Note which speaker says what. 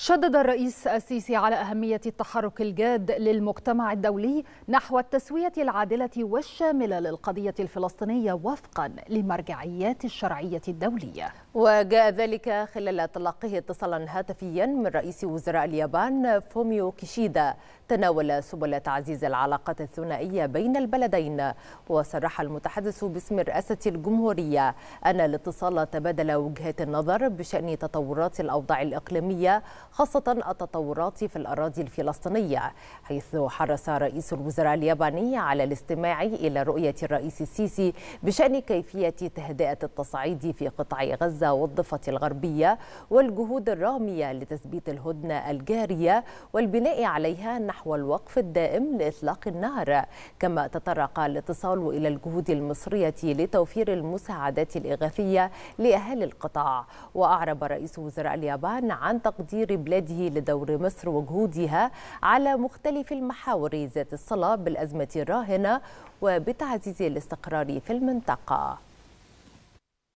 Speaker 1: شدد الرئيس السيسي على أهمية التحرك الجاد للمجتمع الدولي نحو التسوية العادلة والشاملة للقضية الفلسطينية وفقا لمرجعيات الشرعية الدولية
Speaker 2: وجاء ذلك خلال تلقيه اتصالا هاتفيا من رئيس وزراء اليابان فوميو كيشيدا تناول سبل تعزيز العلاقات الثنائية بين البلدين وصرح المتحدث باسم رئاسة الجمهورية أن الاتصال تبادل وجهات النظر بشأن تطورات الأوضاع الإقليمية خاصة التطورات في الأراضي الفلسطينية حيث حرص رئيس الوزراء الياباني على الاستماع إلى رؤية الرئيس السيسي بشأن كيفية تهدئة التصعيد في قطاع غزة والضفة الغربية والجهود الرامية لتثبيت الهدنة الجارية والبناء عليها نحو الوقف الدائم لإطلاق النار كما تطرق الاتصال إلى الجهود المصرية لتوفير المساعدات الإغاثية لأهالي القطاع وأعرب رئيس وزراء اليابان عن تقدير بلاده لدور مصر وجهودها على مختلف المحاور ذات الصلة بالأزمة الراهنة وبتعزيز الاستقرار في المنطقة